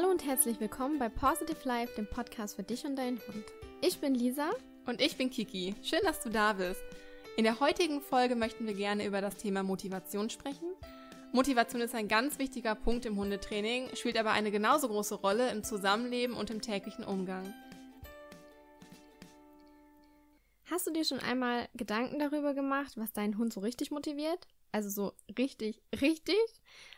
Hallo und herzlich willkommen bei Positive Life, dem Podcast für dich und deinen Hund. Ich bin Lisa. Und ich bin Kiki. Schön, dass du da bist. In der heutigen Folge möchten wir gerne über das Thema Motivation sprechen. Motivation ist ein ganz wichtiger Punkt im Hundetraining, spielt aber eine genauso große Rolle im Zusammenleben und im täglichen Umgang. Hast du dir schon einmal Gedanken darüber gemacht, was deinen Hund so richtig motiviert? Also so richtig, richtig.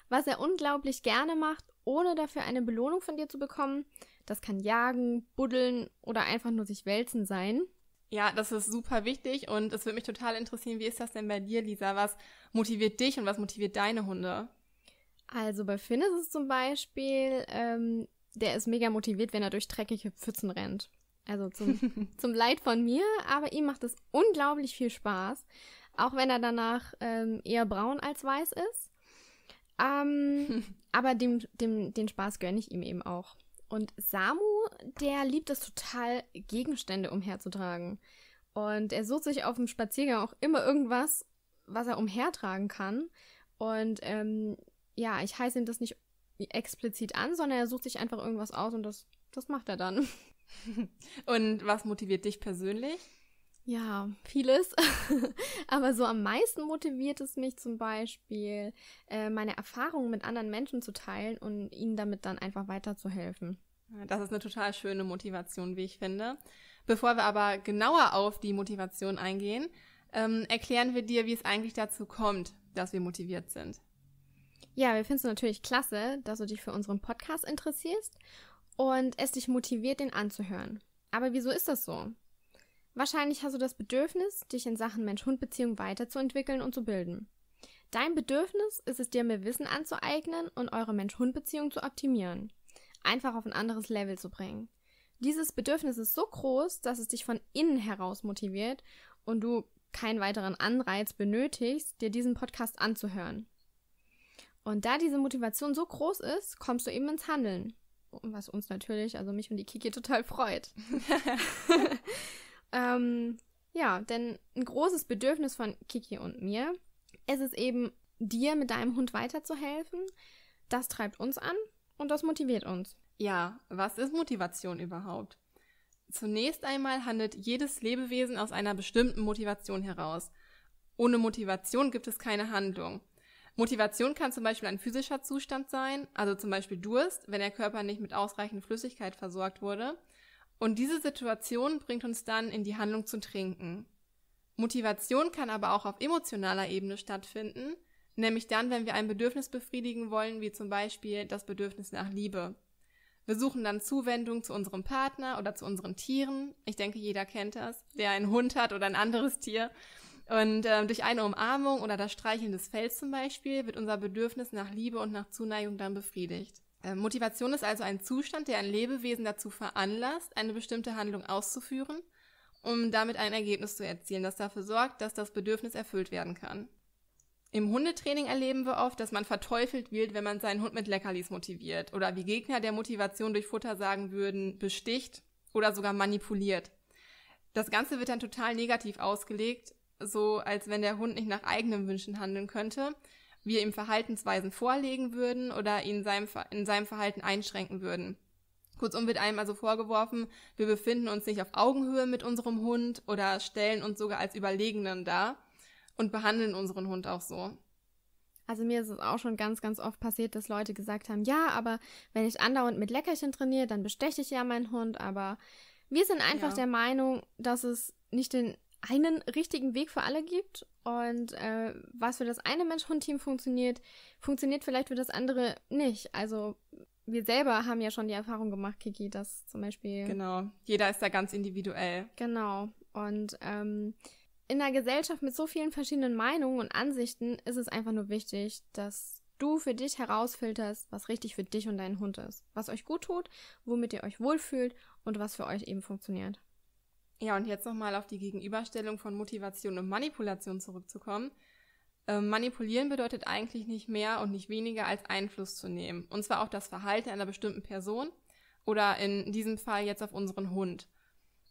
Was er unglaublich gerne macht, ohne dafür eine Belohnung von dir zu bekommen, das kann jagen, buddeln oder einfach nur sich wälzen sein. Ja, das ist super wichtig und es würde mich total interessieren, wie ist das denn bei dir, Lisa? Was motiviert dich und was motiviert deine Hunde? Also bei Finn ist es zum Beispiel, ähm, der ist mega motiviert, wenn er durch dreckige Pfützen rennt. Also zum, zum Leid von mir, aber ihm macht es unglaublich viel Spaß. Auch wenn er danach ähm, eher braun als weiß ist. Ähm, aber dem, dem, den Spaß gönne ich ihm eben auch. Und Samu, der liebt es total, Gegenstände umherzutragen. Und er sucht sich auf dem Spaziergang auch immer irgendwas, was er umhertragen kann. Und ähm, ja, ich heiße ihm das nicht explizit an, sondern er sucht sich einfach irgendwas aus und das, das macht er dann. und was motiviert dich persönlich? Ja, vieles. Aber so am meisten motiviert es mich zum Beispiel, äh, meine Erfahrungen mit anderen Menschen zu teilen und ihnen damit dann einfach weiterzuhelfen. Das ist eine total schöne Motivation, wie ich finde. Bevor wir aber genauer auf die Motivation eingehen, ähm, erklären wir dir, wie es eigentlich dazu kommt, dass wir motiviert sind. Ja, wir finden es natürlich klasse, dass du dich für unseren Podcast interessierst und es dich motiviert, den anzuhören. Aber wieso ist das so? Wahrscheinlich hast du das Bedürfnis, dich in Sachen Mensch-Hund-Beziehung weiterzuentwickeln und zu bilden. Dein Bedürfnis ist es, dir mehr Wissen anzueignen und eure Mensch-Hund-Beziehung zu optimieren. Einfach auf ein anderes Level zu bringen. Dieses Bedürfnis ist so groß, dass es dich von innen heraus motiviert und du keinen weiteren Anreiz benötigst, dir diesen Podcast anzuhören. Und da diese Motivation so groß ist, kommst du eben ins Handeln. Was uns natürlich, also mich und die Kiki total freut. Ähm, ja, denn ein großes Bedürfnis von Kiki und mir ist es eben, dir mit deinem Hund weiterzuhelfen. Das treibt uns an und das motiviert uns. Ja, was ist Motivation überhaupt? Zunächst einmal handelt jedes Lebewesen aus einer bestimmten Motivation heraus. Ohne Motivation gibt es keine Handlung. Motivation kann zum Beispiel ein physischer Zustand sein, also zum Beispiel Durst, wenn der Körper nicht mit ausreichend Flüssigkeit versorgt wurde. Und diese Situation bringt uns dann in die Handlung zu trinken. Motivation kann aber auch auf emotionaler Ebene stattfinden, nämlich dann, wenn wir ein Bedürfnis befriedigen wollen, wie zum Beispiel das Bedürfnis nach Liebe. Wir suchen dann Zuwendung zu unserem Partner oder zu unseren Tieren. Ich denke, jeder kennt das, der einen Hund hat oder ein anderes Tier. Und äh, durch eine Umarmung oder das Streicheln des Fells zum Beispiel wird unser Bedürfnis nach Liebe und nach Zuneigung dann befriedigt. Äh, Motivation ist also ein Zustand, der ein Lebewesen dazu veranlasst, eine bestimmte Handlung auszuführen, um damit ein Ergebnis zu erzielen, das dafür sorgt, dass das Bedürfnis erfüllt werden kann. Im Hundetraining erleben wir oft, dass man verteufelt wird, wenn man seinen Hund mit Leckerlis motiviert oder wie Gegner der Motivation durch Futter sagen würden, besticht oder sogar manipuliert. Das Ganze wird dann total negativ ausgelegt, so als wenn der Hund nicht nach eigenen Wünschen handeln könnte, wir ihm Verhaltensweisen vorlegen würden oder ihn seinem, in seinem Verhalten einschränken würden. Kurzum wird einem also vorgeworfen, wir befinden uns nicht auf Augenhöhe mit unserem Hund oder stellen uns sogar als Überlegenen dar und behandeln unseren Hund auch so. Also mir ist es auch schon ganz, ganz oft passiert, dass Leute gesagt haben, ja, aber wenn ich andauernd mit Leckerchen trainiere, dann besteche ich ja meinen Hund, aber wir sind einfach ja. der Meinung, dass es nicht den einen richtigen Weg für alle gibt und äh, was für das eine Mensch-Hund-Team funktioniert, funktioniert vielleicht für das andere nicht. Also wir selber haben ja schon die Erfahrung gemacht, Kiki, dass zum Beispiel. Genau, jeder ist da ganz individuell. Genau. Und ähm, in einer Gesellschaft mit so vielen verschiedenen Meinungen und Ansichten ist es einfach nur wichtig, dass du für dich herausfilterst, was richtig für dich und deinen Hund ist, was euch gut tut, womit ihr euch wohlfühlt und was für euch eben funktioniert. Ja, und jetzt nochmal auf die Gegenüberstellung von Motivation und Manipulation zurückzukommen. Ähm, manipulieren bedeutet eigentlich nicht mehr und nicht weniger als Einfluss zu nehmen. Und zwar auch das Verhalten einer bestimmten Person oder in diesem Fall jetzt auf unseren Hund.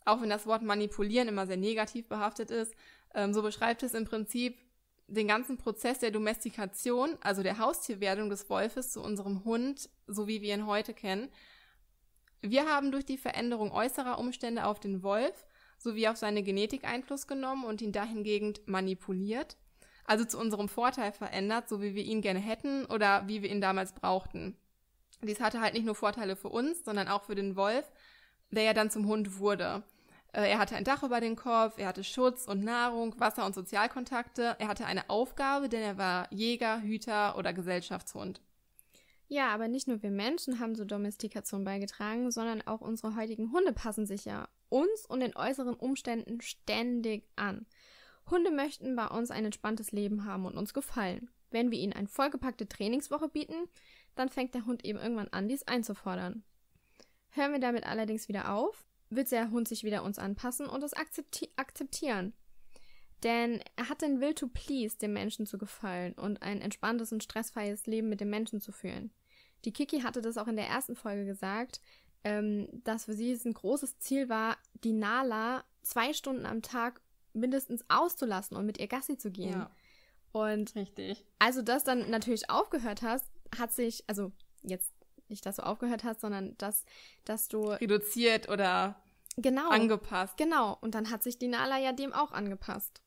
Auch wenn das Wort manipulieren immer sehr negativ behaftet ist, ähm, so beschreibt es im Prinzip den ganzen Prozess der Domestikation, also der Haustierwerdung des Wolfes zu unserem Hund, so wie wir ihn heute kennen. Wir haben durch die Veränderung äußerer Umstände auf den Wolf sowie auf seine Genetik Einfluss genommen und ihn dahingegen manipuliert, also zu unserem Vorteil verändert, so wie wir ihn gerne hätten oder wie wir ihn damals brauchten. Dies hatte halt nicht nur Vorteile für uns, sondern auch für den Wolf, der ja dann zum Hund wurde. Äh, er hatte ein Dach über den Kopf, er hatte Schutz und Nahrung, Wasser und Sozialkontakte, er hatte eine Aufgabe, denn er war Jäger, Hüter oder Gesellschaftshund. Ja, aber nicht nur wir Menschen haben zur Domestikation beigetragen, sondern auch unsere heutigen Hunde passen sich ja uns und den äußeren Umständen ständig an. Hunde möchten bei uns ein entspanntes Leben haben und uns gefallen. Wenn wir ihnen eine vollgepackte Trainingswoche bieten, dann fängt der Hund eben irgendwann an, dies einzufordern. Hören wir damit allerdings wieder auf, wird der Hund sich wieder uns anpassen und es akzepti akzeptieren. Denn er hat den Will to Please, dem Menschen zu gefallen und ein entspanntes und stressfreies Leben mit dem Menschen zu führen. Die Kiki hatte das auch in der ersten Folge gesagt, ähm, dass für sie es ein großes Ziel war, die Nala zwei Stunden am Tag mindestens auszulassen und mit ihr Gassi zu gehen. Ja. Und Richtig. Also, dass dann natürlich aufgehört hast, hat sich, also jetzt nicht, dass du aufgehört hast, sondern dass, dass du. Reduziert oder genau, angepasst. Genau. Und dann hat sich die Nala ja dem auch angepasst.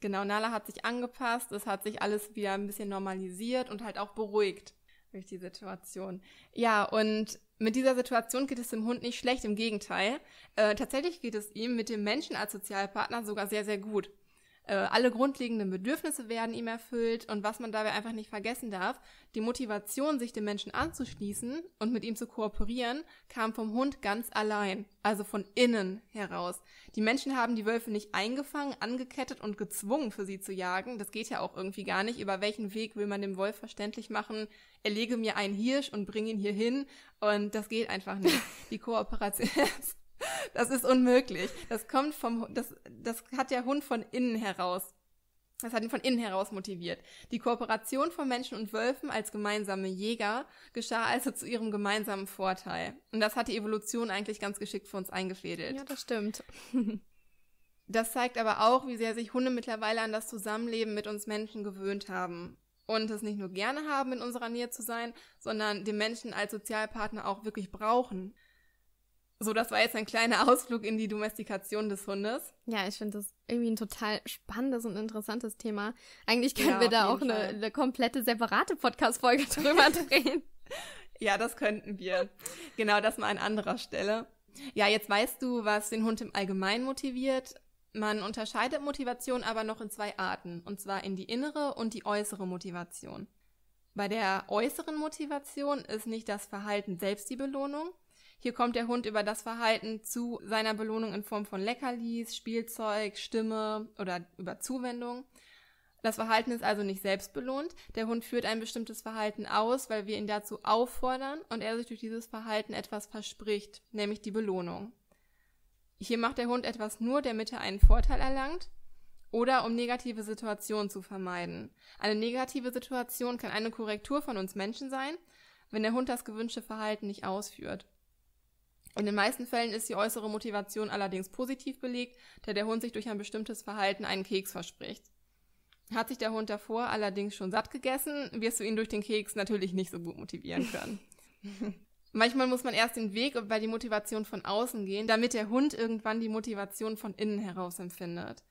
Genau, Nala hat sich angepasst, es hat sich alles wieder ein bisschen normalisiert und halt auch beruhigt durch die Situation. Ja, und mit dieser Situation geht es dem Hund nicht schlecht, im Gegenteil. Äh, tatsächlich geht es ihm mit dem Menschen als Sozialpartner sogar sehr, sehr gut. Äh, alle grundlegenden Bedürfnisse werden ihm erfüllt und was man dabei einfach nicht vergessen darf, die Motivation, sich dem Menschen anzuschließen und mit ihm zu kooperieren, kam vom Hund ganz allein, also von innen heraus. Die Menschen haben die Wölfe nicht eingefangen, angekettet und gezwungen, für sie zu jagen. Das geht ja auch irgendwie gar nicht. Über welchen Weg will man dem Wolf verständlich machen, erlege mir einen Hirsch und bring ihn hier hin? Und das geht einfach nicht. Die Kooperation. Das ist unmöglich. Das kommt vom, das, das hat der Hund von innen heraus. Das hat ihn von innen heraus motiviert. Die Kooperation von Menschen und Wölfen als gemeinsame Jäger geschah also zu ihrem gemeinsamen Vorteil. Und das hat die Evolution eigentlich ganz geschickt für uns eingefädelt. Ja, das stimmt. das zeigt aber auch, wie sehr sich Hunde mittlerweile an das Zusammenleben mit uns Menschen gewöhnt haben und es nicht nur gerne haben, in unserer Nähe zu sein, sondern den Menschen als Sozialpartner auch wirklich brauchen. So, das war jetzt ein kleiner Ausflug in die Domestikation des Hundes. Ja, ich finde das irgendwie ein total spannendes und interessantes Thema. Eigentlich können ja, wir da auch eine, eine, komplette separate Podcast-Folge drüber drehen. ja, das könnten wir. Genau, das mal an anderer Stelle. Ja, jetzt weißt du, was den Hund im Allgemeinen motiviert. Man unterscheidet Motivation aber noch in zwei Arten, und zwar in die innere und die äußere Motivation. Bei der äußeren Motivation ist nicht das Verhalten selbst die Belohnung, hier kommt der Hund über das Verhalten zu seiner Belohnung in Form von Leckerlis, Spielzeug, Stimme oder über Zuwendung. Das Verhalten ist also nicht selbst belohnt. Der Hund führt ein bestimmtes Verhalten aus, weil wir ihn dazu auffordern und er sich durch dieses Verhalten etwas verspricht, nämlich die Belohnung. Hier macht der Hund etwas nur, damit er einen Vorteil erlangt oder um negative Situationen zu vermeiden. Eine negative Situation kann eine Korrektur von uns Menschen sein, wenn der Hund das gewünschte Verhalten nicht ausführt. In den meisten Fällen ist die äußere Motivation allerdings positiv belegt, da der Hund sich durch ein bestimmtes Verhalten einen Keks verspricht. Hat sich der Hund davor allerdings schon satt gegessen, wirst du ihn durch den Keks natürlich nicht so gut motivieren können. Manchmal muss man erst den Weg über die Motivation von außen gehen, damit der Hund irgendwann die Motivation von innen heraus empfindet.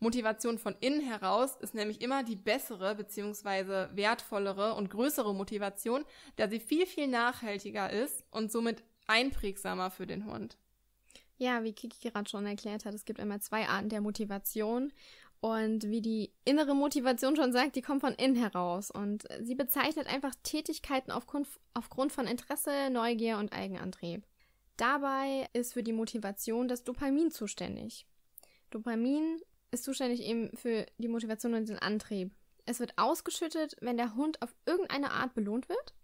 Motivation von innen heraus ist nämlich immer die bessere bzw. wertvollere und größere Motivation, da sie viel, viel nachhaltiger ist und somit einprägsamer für den Hund. Ja, wie Kiki gerade schon erklärt hat, es gibt immer zwei Arten der Motivation. Und wie die innere Motivation schon sagt, die kommt von innen heraus. Und äh, sie bezeichnet einfach Tätigkeiten aufgrund, aufgrund von Interesse, Neugier und Eigenantrieb. Dabei ist für die Motivation das Dopamin zuständig. Dopamin ist zuständig eben für die Motivation und den Antrieb. Es wird ausgeschüttet, wenn der Hund auf irgendeine Art belohnt wird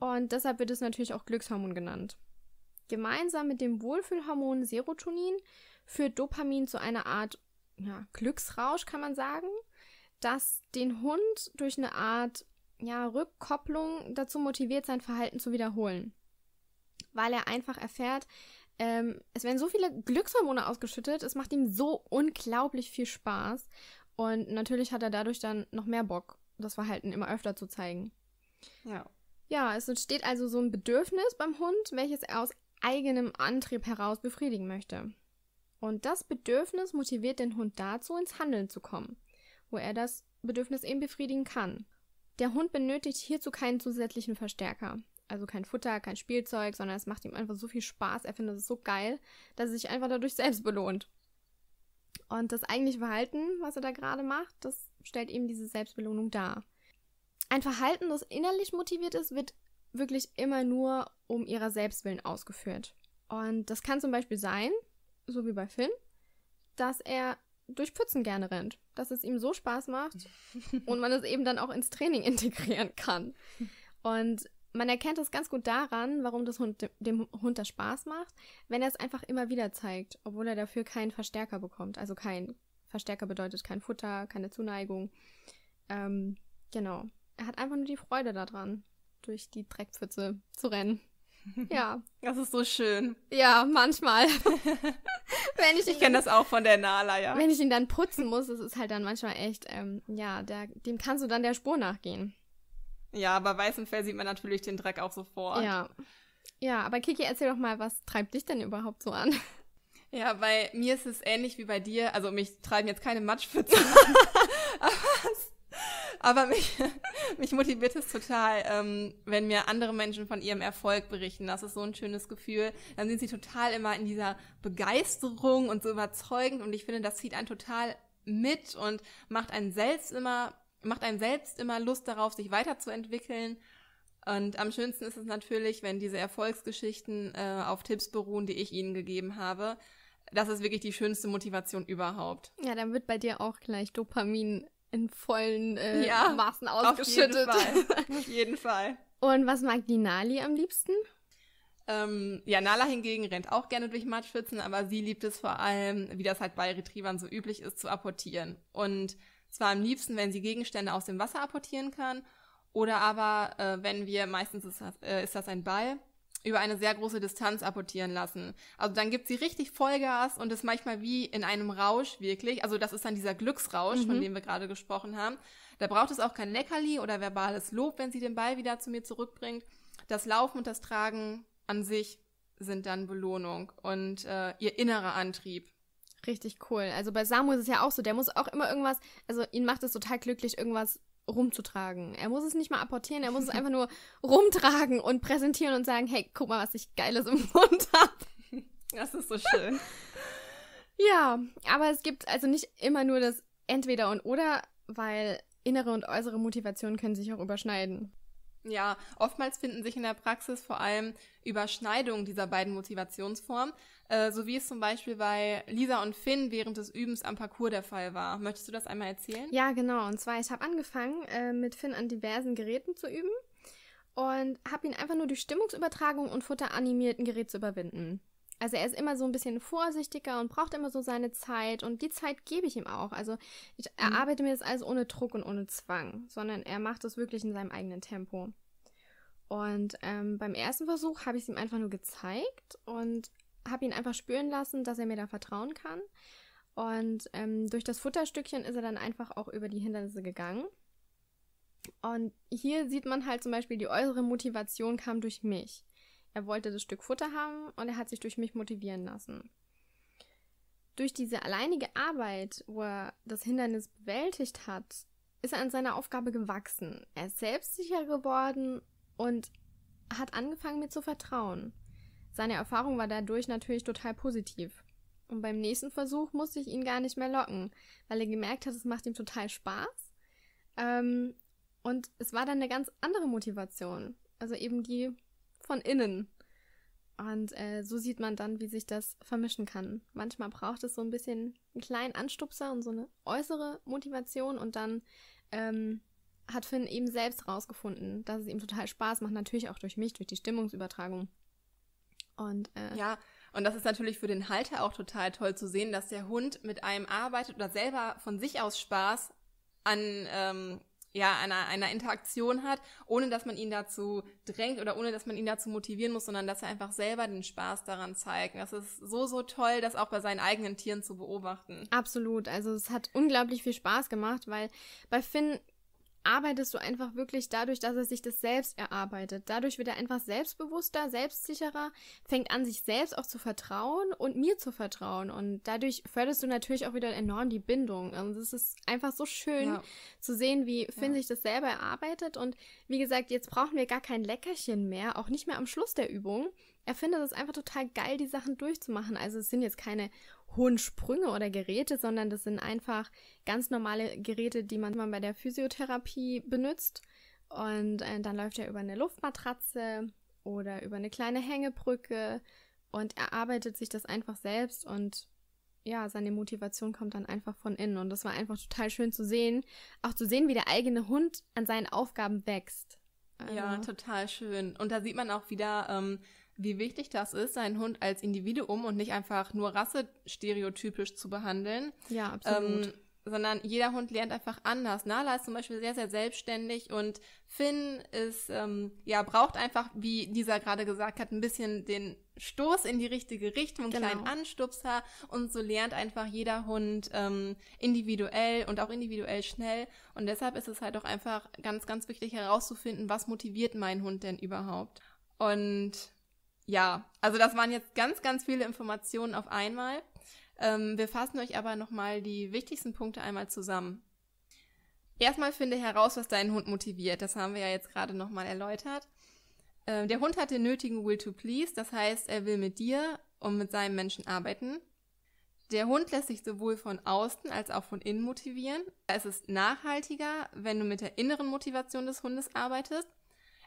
und deshalb wird es natürlich auch Glückshormon genannt. Gemeinsam mit dem Wohlfühlhormon Serotonin führt Dopamin zu einer Art ja, Glücksrausch, kann man sagen, das den Hund durch eine Art ja, Rückkopplung dazu motiviert, sein Verhalten zu wiederholen. Weil er einfach erfährt, ähm, es werden so viele Glückshormone ausgeschüttet, es macht ihm so unglaublich viel Spaß. Und natürlich hat er dadurch dann noch mehr Bock, das Verhalten immer öfter zu zeigen. Ja, ja, es entsteht also so ein Bedürfnis beim Hund, welches er aus eigenem Antrieb heraus befriedigen möchte. Und das Bedürfnis motiviert den Hund dazu, ins Handeln zu kommen, wo er das Bedürfnis eben befriedigen kann. Der Hund benötigt hierzu keinen zusätzlichen Verstärker. Also kein Futter, kein Spielzeug, sondern es macht ihm einfach so viel Spaß, er findet es so geil, dass er sich einfach dadurch selbst belohnt. Und das eigentliche Verhalten, was er da gerade macht, das stellt eben diese Selbstbelohnung dar. Ein Verhalten, das innerlich motiviert ist, wird wirklich immer nur um ihrer Selbstwillen ausgeführt. Und das kann zum Beispiel sein, so wie bei Finn, dass er durch Pfützen gerne rennt, dass es ihm so Spaß macht und man es eben dann auch ins Training integrieren kann. Und man erkennt das ganz gut daran, warum das Hund, dem Hund das Spaß macht, wenn er es einfach immer wieder zeigt, obwohl er dafür keinen Verstärker bekommt. Also kein Verstärker bedeutet kein Futter, keine Zuneigung. Ähm, genau er hat einfach nur die Freude daran, durch die Dreckpfütze zu rennen. Ja. Das ist so schön. Ja, manchmal. wenn ich, ich kenne das auch von der Nala, ja. Wenn ich ihn dann putzen muss, das ist halt dann manchmal echt, ähm, ja, der, dem kannst du dann der Spur nachgehen. Ja, bei weißem Fell sieht man natürlich den Dreck auch sofort. Ja. Ja, aber Kiki, erzähl doch mal, was treibt dich denn überhaupt so an? Ja, bei mir ist es ähnlich wie bei dir. Also mich treiben jetzt keine Matschpfütze an. Aber mich, mich motiviert es total, ähm, wenn mir andere Menschen von ihrem Erfolg berichten. Das ist so ein schönes Gefühl. Dann sind sie total immer in dieser Begeisterung und so überzeugend. Und ich finde, das zieht einen total mit und macht einen selbst immer, macht einem selbst immer Lust darauf, sich weiterzuentwickeln. Und am schönsten ist es natürlich, wenn diese Erfolgsgeschichten äh, auf Tipps beruhen, die ich ihnen gegeben habe. Das ist wirklich die schönste Motivation überhaupt. Ja, dann wird bei dir auch gleich Dopamin in vollen äh, ja, Maßen ausgeschüttet. Auf jeden Fall. auf jeden Fall. Und was mag die Nali am liebsten? Ähm, ja, Nala hingegen rennt auch gerne durch Matschpfützen, aber sie liebt es vor allem, wie das halt bei Retrievern so üblich ist, zu apportieren. Und zwar am liebsten, wenn sie Gegenstände aus dem Wasser apportieren kann oder aber, äh, wenn wir, meistens ist das, äh, ist das ein Ball, über eine sehr große Distanz apportieren lassen. Also dann gibt sie richtig Vollgas und ist manchmal wie in einem Rausch wirklich. Also das ist dann dieser Glücksrausch, mhm. von dem wir gerade gesprochen haben. Da braucht es auch kein Leckerli oder verbales Lob, wenn sie den Ball wieder zu mir zurückbringt. Das Laufen und das Tragen an sich sind dann Belohnung und äh, ihr innerer Antrieb. Richtig cool. Also bei Samu ist es ja auch so, der muss auch immer irgendwas, also ihn macht es total glücklich, irgendwas rumzutragen. Er muss es nicht mal apportieren, er muss es einfach nur rumtragen und präsentieren und sagen, hey, guck mal, was ich Geiles im Mund habe. Das ist so schön. ja, aber es gibt also nicht immer nur das Entweder und Oder, weil innere und äußere Motivationen können sich auch überschneiden. Ja, oftmals finden sich in der Praxis vor allem Überschneidungen dieser beiden Motivationsformen, äh, so wie es zum Beispiel bei Lisa und Finn während des Übens am Parcours der Fall war. Möchtest du das einmal erzählen? Ja, genau. Und zwar, ich habe angefangen, äh, mit Finn an diversen Geräten zu üben und habe ihn einfach nur durch Stimmungsübertragung und Futter animierten Gerät zu überwinden. Also er ist immer so ein bisschen vorsichtiger und braucht immer so seine Zeit und die Zeit gebe ich ihm auch. Also ich mhm. erarbeite mir das alles ohne Druck und ohne Zwang, sondern er macht das wirklich in seinem eigenen Tempo. Und ähm, beim ersten Versuch habe ich es ihm einfach nur gezeigt und habe ihn einfach spüren lassen, dass er mir da vertrauen kann. Und ähm, durch das Futterstückchen ist er dann einfach auch über die Hindernisse gegangen. Und hier sieht man halt zum Beispiel, die äußere Motivation kam durch mich. Er wollte das Stück Futter haben und er hat sich durch mich motivieren lassen. Durch diese alleinige Arbeit, wo er das Hindernis bewältigt hat, ist er an seiner Aufgabe gewachsen. Er ist selbstsicher geworden und hat angefangen, mir zu vertrauen. Seine Erfahrung war dadurch natürlich total positiv. Und beim nächsten Versuch musste ich ihn gar nicht mehr locken, weil er gemerkt hat, es macht ihm total Spaß. Ähm, und es war dann eine ganz andere Motivation. Also eben die, von innen. Und äh, so sieht man dann, wie sich das vermischen kann. Manchmal braucht es so ein bisschen einen kleinen Anstupser und so eine äußere Motivation und dann ähm, hat Finn eben selbst rausgefunden, dass es ihm total Spaß macht, natürlich auch durch mich, durch die Stimmungsübertragung. Und äh, ja, und das ist natürlich für den Halter auch total toll zu sehen, dass der Hund mit einem arbeitet oder selber von sich aus Spaß an ähm, ja, einer, einer Interaktion hat, ohne dass man ihn dazu drängt oder ohne dass man ihn dazu motivieren muss, sondern dass er einfach selber den Spaß daran zeigt. Das ist so, so toll, das auch bei seinen eigenen Tieren zu beobachten. Absolut. Also es hat unglaublich viel Spaß gemacht, weil bei Finn arbeitest du einfach wirklich dadurch, dass er sich das selbst erarbeitet. Dadurch wird er einfach selbstbewusster, selbstsicherer, fängt an, sich selbst auch zu vertrauen und mir zu vertrauen. Und dadurch förderst du natürlich auch wieder enorm die Bindung. Und also es ist einfach so schön ja. zu sehen, wie Finn ja. sich das selber erarbeitet. Und wie gesagt, jetzt brauchen wir gar kein Leckerchen mehr, auch nicht mehr am Schluss der Übung. Er findet es einfach total geil, die Sachen durchzumachen. Also es sind jetzt keine hohen Sprünge oder Geräte, sondern das sind einfach ganz normale Geräte, die man bei der Physiotherapie benutzt. Und äh, dann läuft er über eine Luftmatratze oder über eine kleine Hängebrücke und erarbeitet sich das einfach selbst und ja, seine Motivation kommt dann einfach von innen. Und das war einfach total schön zu sehen. Auch zu sehen, wie der eigene Hund an seinen Aufgaben wächst. Also ja, total schön. Und da sieht man auch wieder, ähm, wie wichtig das ist, seinen Hund als Individuum und nicht einfach nur rassestereotypisch zu behandeln. Ja, absolut. Ähm, sondern jeder Hund lernt einfach anders. Nala ist zum Beispiel sehr, sehr selbstständig und Finn ist, ähm, ja, braucht einfach, wie dieser gerade gesagt hat, ein bisschen den Stoß in die richtige Richtung, genau. kleinen Anstupser und so lernt einfach jeder Hund ähm, individuell und auch individuell schnell und deshalb ist es halt auch einfach ganz, ganz wichtig herauszufinden, was motiviert meinen Hund denn überhaupt. Und ja, also das waren jetzt ganz, ganz viele Informationen auf einmal. Ähm, wir fassen euch aber nochmal die wichtigsten Punkte einmal zusammen. Erstmal finde heraus, was deinen Hund motiviert. Das haben wir ja jetzt gerade nochmal erläutert. Ähm, der Hund hat den nötigen Will to Please, das heißt, er will mit dir und mit seinem Menschen arbeiten. Der Hund lässt sich sowohl von außen als auch von innen motivieren. Es ist nachhaltiger, wenn du mit der inneren Motivation des Hundes arbeitest.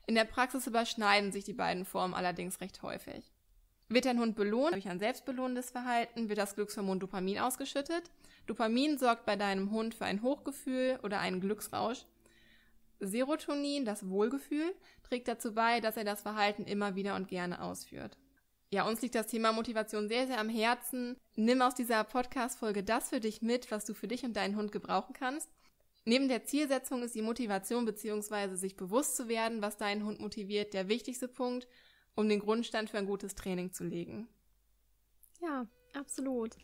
In der Praxis überschneiden sich die beiden Formen allerdings recht häufig. Wird ein Hund belohnt durch ein selbstbelohnendes Verhalten, wird das Glückshormon Dopamin ausgeschüttet. Dopamin sorgt bei deinem Hund für ein Hochgefühl oder einen Glücksrausch. Serotonin, das Wohlgefühl, trägt dazu bei, dass er das Verhalten immer wieder und gerne ausführt. Ja, uns liegt das Thema Motivation sehr, sehr am Herzen. Nimm aus dieser Podcast-Folge das für dich mit, was du für dich und deinen Hund gebrauchen kannst. Neben der Zielsetzung ist die Motivation bzw. sich bewusst zu werden, was deinen Hund motiviert, der wichtigste Punkt, um den Grundstein für ein gutes Training zu legen. Ja, absolut.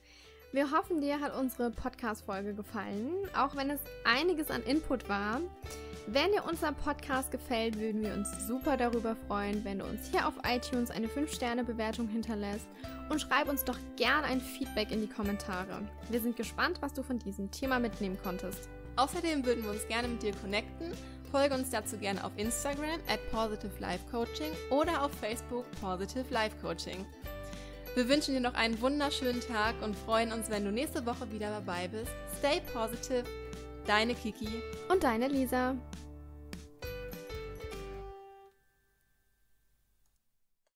Wir hoffen, dir hat unsere Podcast-Folge gefallen, auch wenn es einiges an Input war. Wenn dir unser Podcast gefällt, würden wir uns super darüber freuen, wenn du uns hier auf iTunes eine 5-Sterne-Bewertung hinterlässt und schreib uns doch gern ein Feedback in die Kommentare. Wir sind gespannt, was du von diesem Thema mitnehmen konntest. Außerdem würden wir uns gerne mit dir connecten. Folge uns dazu gerne auf Instagram at Positive Life Coaching oder auf Facebook Positive Life Coaching. Wir wünschen dir noch einen wunderschönen Tag und freuen uns, wenn du nächste Woche wieder dabei bist. Stay positive, deine Kiki und deine Lisa.